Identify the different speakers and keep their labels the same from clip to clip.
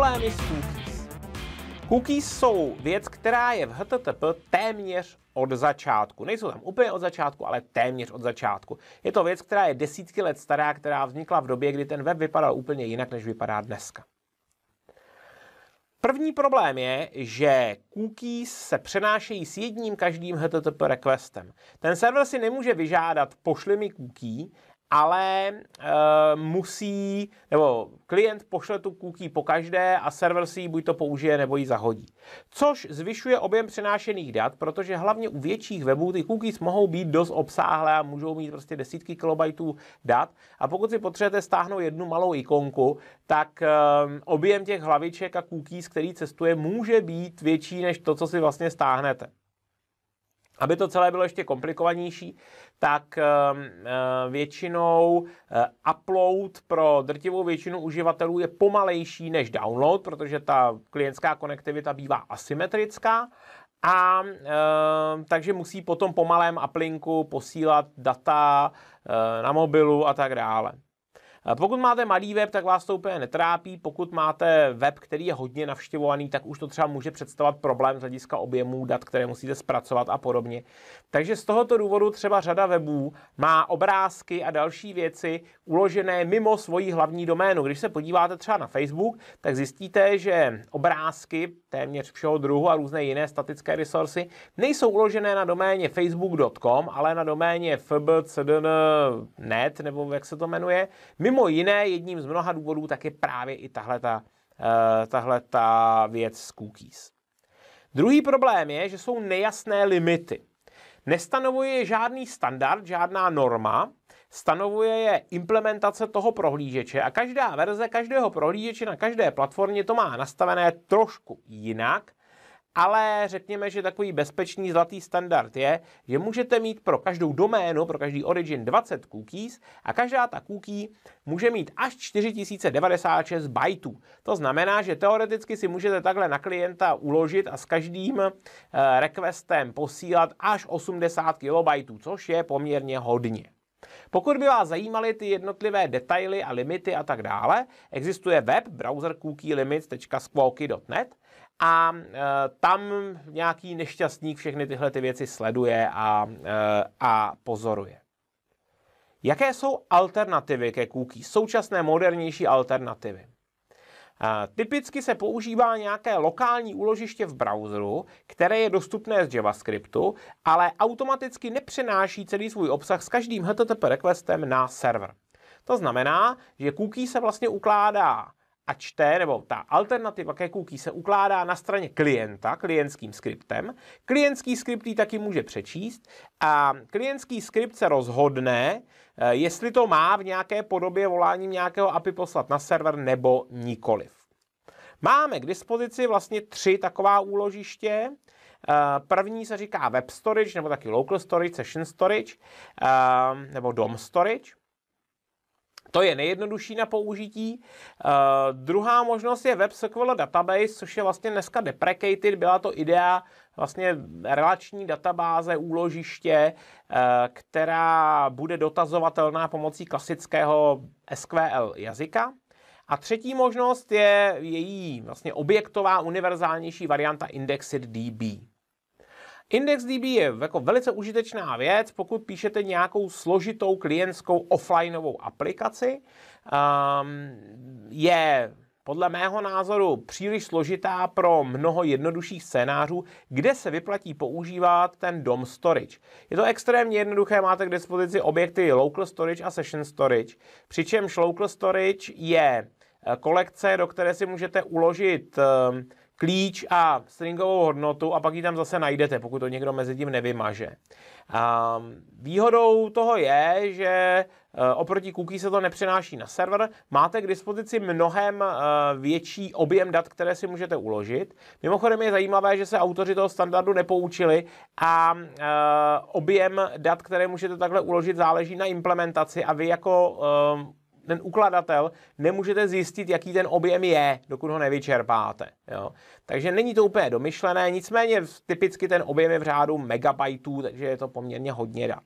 Speaker 1: problémy s cookies. Cookies jsou věc, která je v HTTP téměř od začátku. Nejsou tam úplně od začátku, ale téměř od začátku. Je to věc, která je desítky let stará, která vznikla v době, kdy ten web vypadal úplně jinak, než vypadá dneska. První problém je, že cookies se přenášejí s jedním každým HTTP requestem. Ten server si nemůže vyžádat pošli mi cookie ale e, musí, nebo klient pošle tu cookie po každé a server si ji buď to použije nebo ji zahodí. Což zvyšuje objem přenášených dat, protože hlavně u větších webů ty cookies mohou být dost obsáhlé a můžou mít prostě desítky kilobajtů dat. A pokud si potřebujete stáhnout jednu malou ikonku, tak e, objem těch hlaviček a cookies, který cestuje, může být větší než to, co si vlastně stáhnete. Aby to celé bylo ještě komplikovanější, tak eh, eh, většinou eh, upload pro drtivou většinu uživatelů je pomalejší než download, protože ta klientská konektivita bývá asymetrická. A e, takže musí potom po malém uplinku posílat data e, na mobilu a tak dále. Pokud máte malý web, tak vás to úplně netrápí. Pokud máte web, který je hodně navštěvovaný, tak už to třeba může představovat problém z hlediska objemů dat, které musíte zpracovat a podobně. Takže z tohoto důvodu třeba řada webů má obrázky a další věci uložené mimo svoji hlavní doménu. Když se podíváte třeba na Facebook, tak zjistíte, že obrázky téměř všeho druhu a různé jiné statické resursy nejsou uložené na doméně facebook.com, ale na doméně fbcdn.net, nebo jak se to jmenuje, mimo Mimo jiné, jedním z mnoha důvodů tak je právě i tahle ta, eh, tahle ta věc s cookies. Druhý problém je, že jsou nejasné limity. Nestanovuje je žádný standard, žádná norma, stanovuje je implementace toho prohlížeče a každá verze každého prohlížeče na každé platformě to má nastavené trošku jinak ale řekněme, že takový bezpečný zlatý standard je, že můžete mít pro každou doménu, pro každý origin 20 cookies a každá ta cookie může mít až 4096 bajtů. To znamená, že teoreticky si můžete takhle na klienta uložit a s každým eh, requestem posílat až 80 KB, což je poměrně hodně. Pokud by vás zajímaly ty jednotlivé detaily a limity a tak dále, existuje web browsercookie a eh, tam nějaký nešťastník všechny tyhle ty věci sleduje a, eh, a pozoruje. Jaké jsou alternativy ke cookies? Současné modernější alternativy. Eh, typicky se používá nějaké lokální úložiště v browseru, které je dostupné z JavaScriptu, ale automaticky nepřenáší celý svůj obsah s každým HTTP requestem na server. To znamená, že cookie se vlastně ukládá a čte, nebo ta alternativa ke cookie se ukládá na straně klienta klientským skriptem. Klientský skript ji taky může přečíst a klientský skript se rozhodne, eh, jestli to má v nějaké podobě voláním nějakého API poslat na server nebo nikoliv. Máme k dispozici vlastně tři taková úložiště. Eh, první se říká web storage, nebo taky local storage, session storage, eh, nebo DOM storage. To je nejjednodušší na použití. Uh, druhá možnost je web SQL database, což je vlastně dneska deprecated, byla to idea vlastně relační databáze, úložiště, uh, která bude dotazovatelná pomocí klasického SQL jazyka. A třetí možnost je její vlastně objektová univerzálnější varianta IndexedDB. IndexDB je jako velice užitečná věc, pokud píšete nějakou složitou klientskou offlineovou aplikaci. Um, je podle mého názoru příliš složitá pro mnoho jednodušších scénářů, kde se vyplatí používat ten DOM storage. Je to extrémně jednoduché, máte k dispozici objekty local storage a session storage, přičemž local storage je eh, kolekce, do které si můžete uložit ehm, klíč a stringovou hodnotu a pak ji tam zase najdete, pokud to někdo mezi tím nevymaže. Ehm, výhodou toho je, že e, oproti cookie se to nepřenáší na server, máte k dispozici mnohem e, větší objem dat, které si můžete uložit. Mimochodem je zajímavé, že se autoři toho standardu nepoučili a e, objem dat, které můžete takhle uložit, záleží na implementaci a vy jako ten ukladatel nemůžete zjistit, jaký ten objem je, dokud ho nevyčerpáte. Jo. Takže není to úplně domyšlené, nicméně typicky ten objem je v řádu megabajtů, takže je to poměrně hodně dat.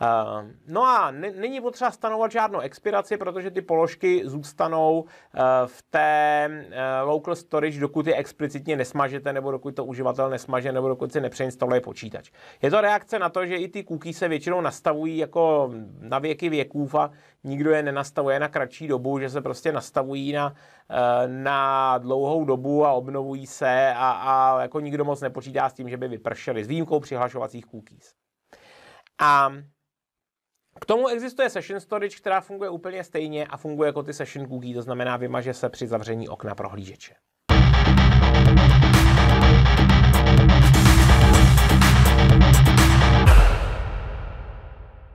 Speaker 1: Eh, no a není potřeba stanovat žádnou expiraci, protože ty položky zůstanou eh, v té eh, local storage, dokud je explicitně nesmažete, nebo dokud to uživatel nesmaže, nebo dokud si nepřeinstaluje počítač. Je to reakce na to, že i ty kuky se většinou nastavují jako na věky věků a nikdo je nenastavuje na kratší dobu, že se prostě nastavují na, na dlouhou dobu a obnovují se a, a jako nikdo moc nepočítá s tím, že by vypršely s výjimkou přihlašovacích cookies. A k tomu existuje session storage, která funguje úplně stejně a funguje jako ty session cookie, to znamená vymaže se při zavření okna prohlížeče.